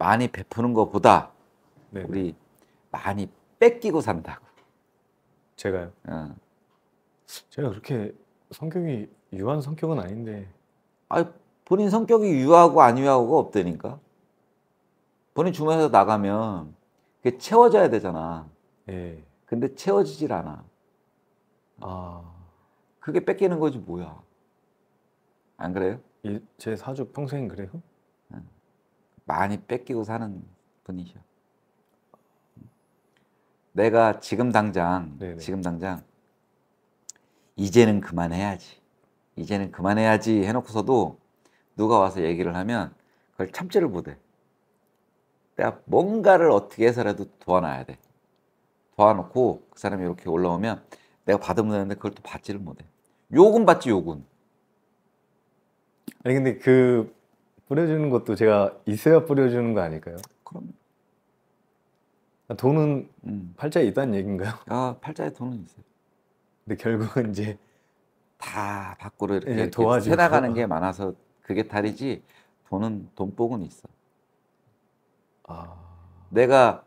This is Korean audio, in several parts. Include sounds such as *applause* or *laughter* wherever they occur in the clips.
많이 베푸는 것보다 네 우리 많이 뺏기고 산다고. 제가요? 어. 제가 그렇게 성격이 유한 성격은 아닌데. 아 본인 성격이 유하고 안 유하고가 없다니까. 본인 주머니에서 나가면 그게 채워져야 되잖아. 예. 근데 채워지질 않아. 아. 그게 뺏기는 거지 뭐야. 안 그래요? 예, 제 사주 평생 그래요? 많이 뺏기고 사는 분이셔. 내가 지금 당장 네네. 지금 당장 이제는 그만해야지. 이제는 그만해야지 해놓고서도 누가 와서 얘기를 하면 그걸 참지를 못해. 내가 뭔가를 어떻게 해서라도 도와놔야 돼. 도와놓고 그 사람이 이렇게 올라오면 내가 받으면 되는데 그걸 또 받지를 못해. 욕은 받지 욕은. 아니 근데 그 뿌려주는 것도 제가 있어야 뿌려주는 거 아닐까요? 그럼 돈은 음. 팔자에 있다는 얘기인가요? 아 팔자에 돈은 있어요. 근데 결국은 이제 다 밖으로 이렇게, 예, 이렇게 새나가는 게 많아서 그게 다리지 돈은 돈복은 있어. 아... 내가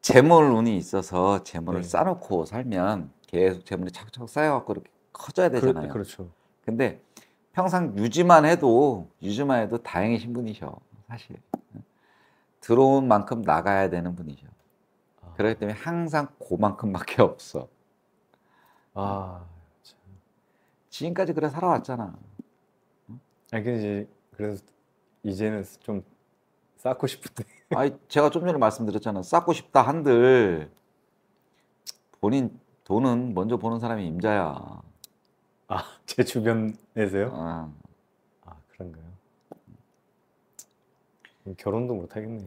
재물 운이 있어서 재물을 네. 쌓아놓고 살면 계속 재물이 착착 쌓여갖고 이렇게 커져야 되잖아요. 그, 그렇죠. 근데 평상 유지만 해도 유지만 해도 다행이신 분이셔 사실 들어온 만큼 나가야 되는 분이셔 아. 그렇기 때문에 항상 그만큼밖에 없어 아 참. 지금까지 그래 살아왔잖아 아 근데 그래서 이제는 좀 쌓고 싶은데 *laughs* 아 제가 좀 전에 말씀드렸잖아 쌓고 싶다 한들 본인 돈은 먼저 보는 사람이 임자야 아, *laughs* 제 주변에서요? 아, 아 그런가요? 결혼도 못 하겠네.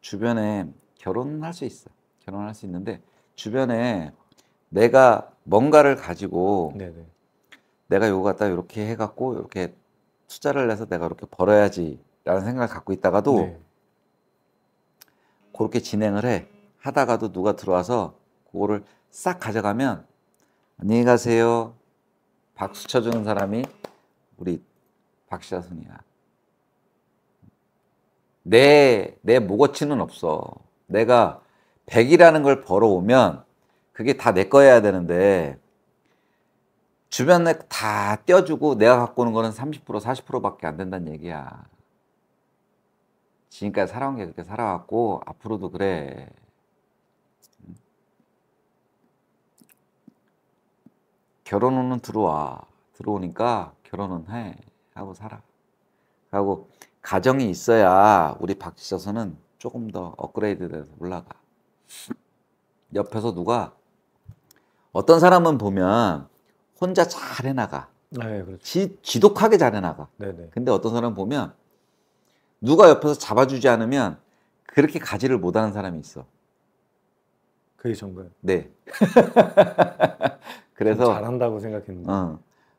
주변에 결혼할 수 있어. 결혼할 수 있는데 주변에 내가 뭔가를 가지고 네네. 내가 요거 갖다 이렇게 해갖고 이렇게 투자를 해서 내가 이렇게 벌어야지라는 생각을 갖고 있다가도 네. 그렇게 진행을 해 하다가도 누가 들어와서 그거를 싹 가져가면 안녕히 가세요 박수 쳐주는 사람이 우리 박시아순이야. 내, 내 목어치는 없어. 내가 100이라는 걸 벌어오면 그게 다 내거야 되는데 주변에 다 떼어주고 내가 갖고 오는 거는 30% 40%밖에 안 된다는 얘기야. 지금까지 살아온 게 그렇게 살아왔고 앞으로도 그래. 결혼은 들어와. 들어오니까 결혼은 해. 하고 살아. 하고 가정이 있어야 우리 박지서서는 조금 더 업그레이드 돼서 올라가. 옆에서 누가 어떤 사람은 보면 혼자 잘 해나가. 네, 그렇죠. 지, 지독하게 잘 해나가. 네네. 근데 어떤 사람 보면 누가 옆에서 잡아주지 않으면 그렇게 가지를 못하는 사람이 있어. 그게 전가요? 네. *laughs* 그래서 잘한다고 생각했는데 어,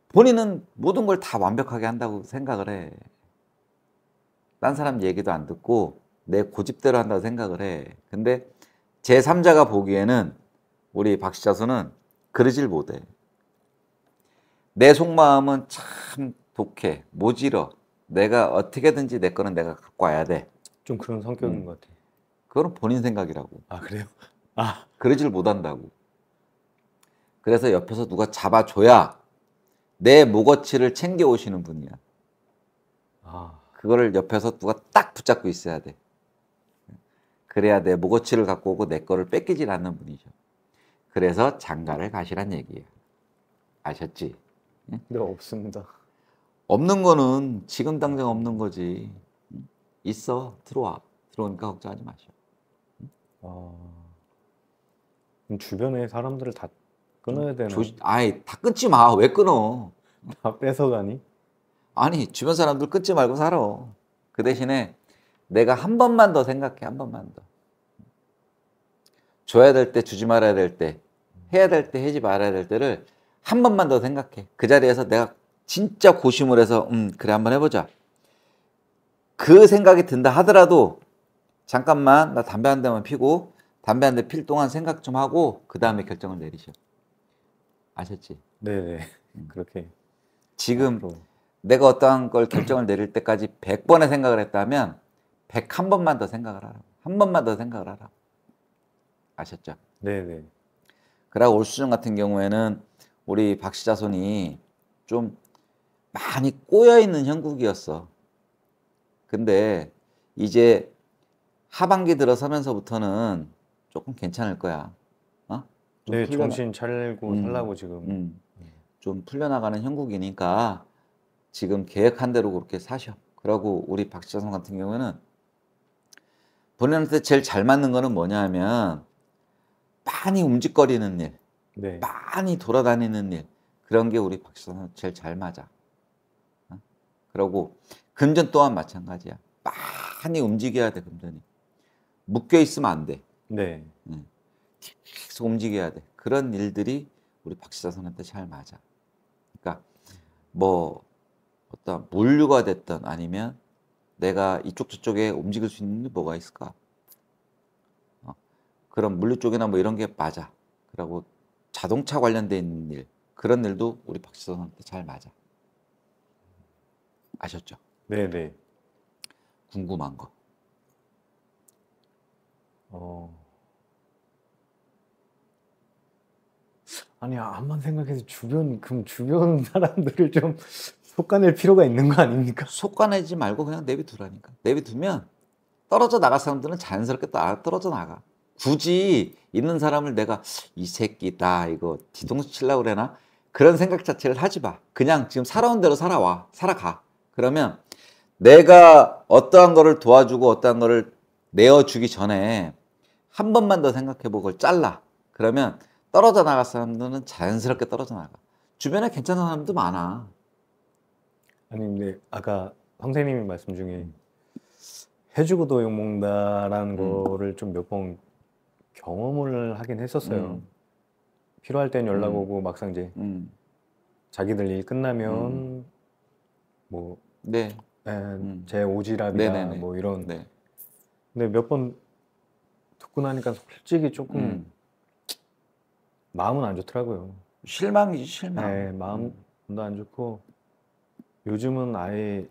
본인은 모든 걸 다 완벽하게 한다고 생각을 해. 딴 사람 얘기도 안 듣고 내 고집대로 한다고 생각을 해. 근데 제 3자가 보기에는 우리 박시자수는 그러질 못해. 내 속마음은 참 독해, 모질어. 내가 어떻게든지 내 거는 내가 갖고 와야 돼. 좀 그런 성격인 음. 것 같아. 그건 본인 생각이라고. 아 그래요? 아 그러질 못한다고. 그래서 옆에서 누가 잡아줘야 내 목어치를 챙겨오시는 분이야. 아. 그거를 옆에서 누가 딱 붙잡고 있어야 돼. 그래야 내 목어치를 갖고 오고 내 거를 뺏기질 않는 분이죠. 그래서 장가를 가시란 얘기예요. 아셨지? 네, 없습니다. 없는 거는 지금 당장 없는 거지. 있어, 들어와. 들어오니까 걱정하지 마시오. 아. 주변의 사람들을 다 끊어야 되나? 조시... 아이 다 끊지 마. 왜 끊어? 다 뺏어가니? 아니 주변 사람들 끊지 말고 살아. 그 대신에 내가 한 번만 더 생각해. 한 번만 더. 줘야 될 때 주지 말아야 될때 해야 될때 해지 말아야 될 때를 한 번만 더 생각해. 그 자리에서 내가 진짜 고심을 해서 음 그래 한번 해보자. 그 생각이 든다 하더라도 잠깐만 나 담배 한 대만 피고 담배 한 대 필 동안 생각 좀 하고 그 다음에 결정을 내리셔. 아셨지? 네네. 음. 그렇게. 지금 앞으로. 내가 어떠한 걸 결정을 내릴 때까지 100번의 생각을 했다면 101번만 더 생각을 하라. 한 번만 더 생각을 하라. 아셨죠? 네네. 그러고 올 수능 같은 경우에는 우리 박씨자손이 좀 많이 꼬여 있는 형국이었어. 근데 이제 하반기 들어서면서부터는 조금 괜찮을 거야. 좀 네, 풀려나... 정신 차리고 음, 살라고 지금 음, 좀 풀려나가는 형국이니까 지금 계획한 대로 그렇게 사셔. 그러고 우리 박지성 같은 경우는 본인한테 제일 잘 맞는 거는 뭐냐면 많이 움직거리는 일, 네. 많이 돌아다니는 일 그런 게 우리 박지성 제일 잘 맞아. 어? 그러고 금전 또한 마찬가지야. 많이 움직여야 돼 금전이. 묶여 있으면 안 돼. 네. 응. 네. 계속 움직여야 돼. 그런 일들이 우리 박시자 선한테 잘 맞아. 그러니까 뭐 어떤 물류가 됐던 아니면 내가 이쪽 저쪽에 움직일 수 있는 게 뭐가 있을까? 어, 그런 물류 쪽이나 뭐 이런 게 맞아. 그리고 자동차 관련된 일 그런 일도 우리 박시자 선한테 잘 맞아. 아셨죠? 네네. 궁금한 거. 아니 암만 생각해서 주변 그럼 주변 *laughs* 사람들을 좀 속가낼 필요가 있는 거 아닙니까? 속가내지 말고 그냥 내비두라니까. 내비두면 떨어져 나갈 사람들은 자연스럽게 아, 떨어져 나가. 굳이 있는 사람을 내가 이 새끼다 이거 뒤통수 칠라 그래나 그런 생각 자체를 하지 마. 그냥 지금 살아온 대로 살아와 살아가. 그러면 내가 어떠한 거를 도와주고 어떠한 거를 내어주기 전에 한 번만 더 생각해보고 잘라. 그러면 떨어져 나갈 사람들은 자연스럽게 떨어져 나가. 주변에 괜찮은 사람도 많아. 아니 근데 아까 황생님이 말씀 중에 음. 해주고도 욕먹는다라는 음. 거를 좀 몇 번 경험을 하긴 했었어요. 음. 필요할 땐 연락 음. 오고 음. 막상 이제 음. 자기들 일 끝나면 뭐 네. 에, 예, 제 오지랖이다 네네네. 뭐 이런. 네. 근데 몇 번 듣고 나니까 솔직히 조금 마음은 안 좋더라고요. 실망이지 실망. 네, 음. 마음도 안 좋고 요즘은 아예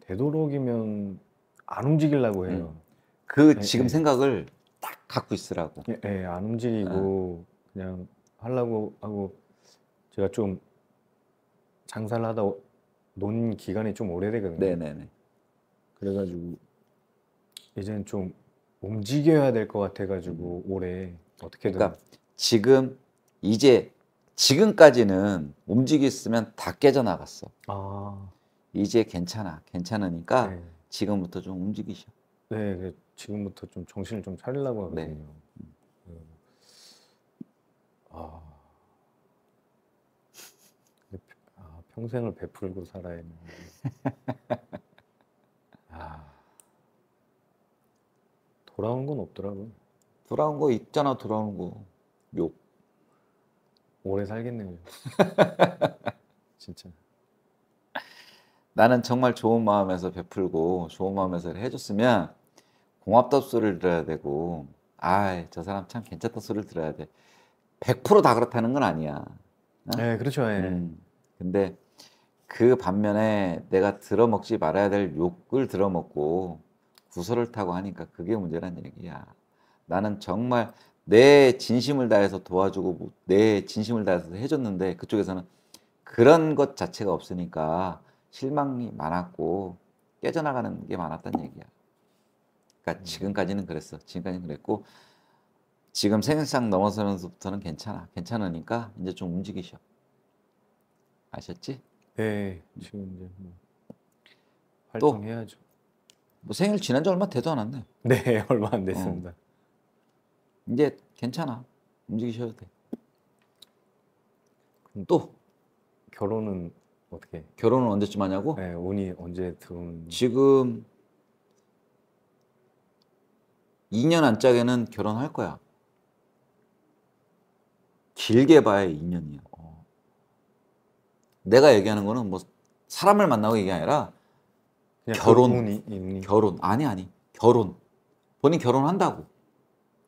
되도록이면 안 움직이려고 해요. 음. 그 네, 지금 네. 생각을 딱 갖고 있으라고. 예, 예 안 움직이고 네. 그냥 하려고 하고 제가 좀 장사를 하다 논 기간이 좀 오래되거든요. 네네네. 그래가지고 이제는 좀 움직여야 될 것 같아가지고 음. 올해 어떻게든. 그러니까 지금 이제 지금까지는 움직였으면 다 깨져나갔어. 아. 이제 괜찮아. 괜찮으니까 네. 지금부터 좀 움직이셔. 네, 네. 지금부터 좀 정신을 좀 차리려고 네. 하거든요. 네. 아. 아, 평생을 베풀고 살아야 했는 *laughs* 아. 돌아온 건 없더라고요. 돌아온 거 있잖아, 돌아오 거. 욕. 오래 살겠네요. *laughs* 진짜. 나는 정말 좋은 마음에서 베풀고 좋은 마음에서 해줬으면 공합답 소리를 들어야 되고 아저 사람 참 괜찮다 소리를 들어야 돼. 100%다 그렇다는 건 아니야. 어? 네, 그렇죠. 예. 음, 근데 그 반면에 내가 들어먹지 말아야 될 욕을 들어먹고 구설을 타고 하니까 그게 문제라는 얘기야. 나는 정말 내 진심을 다해서 도와주고 뭐 내 진심을 다해서 해줬는데 그쪽에서는 그런 것 자체가 없으니까 실망이 많았고 깨져나가는 게 많았단 얘기야. 그러니까 음. 지금까지는 그랬어. 지금까지는 그랬고 지금 생일상 넘어서면서부터는 괜찮아. 괜찮으니까 이제 좀 움직이셔. 아셨지? 네, 음. 지금 이제 뭐 활동해야죠. 뭐 생일 지난 지 얼마 되도 않았네. 네, *laughs* 얼마 안 됐습니다. 어. 이제 괜찮아. 움직이셔도 돼. 그럼 또 결혼은 어떻게? 결혼은 언제쯤 하냐고? 네, 운이 언제 들어오는? 지금 2년 안짝에는 결혼할 거야. 길게 봐야 2년이야. 어. 내가 얘기하는 거는 뭐 사람을 만나고 얘기 아니라 그 결혼, 운이, 운이. 결혼 아니 아니 결혼 본인 결혼한다고.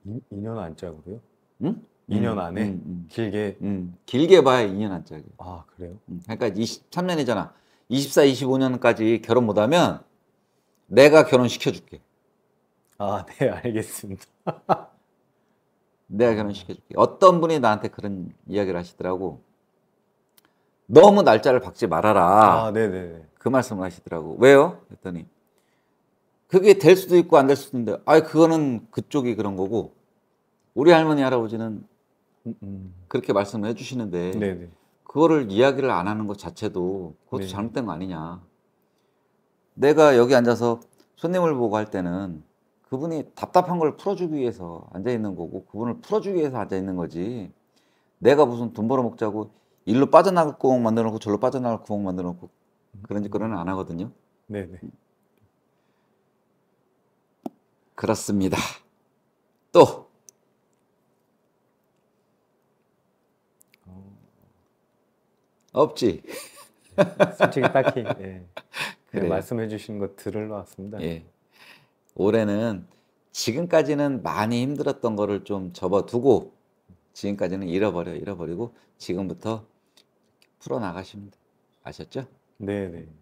이, 2년 안짝으로요? 응? 2년 안에 음, 음. 길게 음. 길게 봐야 2년 안짝이에요. 아 그래요? 그러니까 23년이잖아. 24, 25년까지 결혼 못하면 내가 결혼 시켜줄게. 아 네 알겠습니다. *laughs* 내가 결혼 시켜줄게. 어떤 분이 나한테 그런 이야기를 하시더라고. 너무 날짜를 박지 말아라. 아 네네네. 네, 네. 그 말씀을 하시더라고. 왜요? 했더니 그게 될 수도 있고 안 될 수도 있는데, 아 그거는 그쪽이 그런 거고, 우리 할머니, 할아버지는 음, 음. 그렇게 말씀을 해주시는데, 네네. 그거를 이야기를 안 하는 것 자체도 그것도 네. 잘못된 거 아니냐. 내가 여기 앉아서 손님을 보고 할 때는 그분이 답답한 걸 풀어주기 위해서 앉아있는 거고, 그분을 풀어주기 위해서 앉아있는 거지. 내가 무슨 돈 벌어먹자고 일로 빠져나갈 구멍 만들어 놓고 절로 빠져나갈 구멍 만들어 놓고 음. 그런 짓거리는 안 하거든요. 네네. 그렇습니다. 또 없지. 솔직히 딱히 예. *laughs* 그래. 말씀해 주신 것 들으러 왔습니다. 예. 올해는 지금까지는 많이 힘들었던 거를 좀 접어두고 지금까지는 잃어버려 잃어버리고 지금부터 풀어나가십니다. 아셨죠? 네네. 네.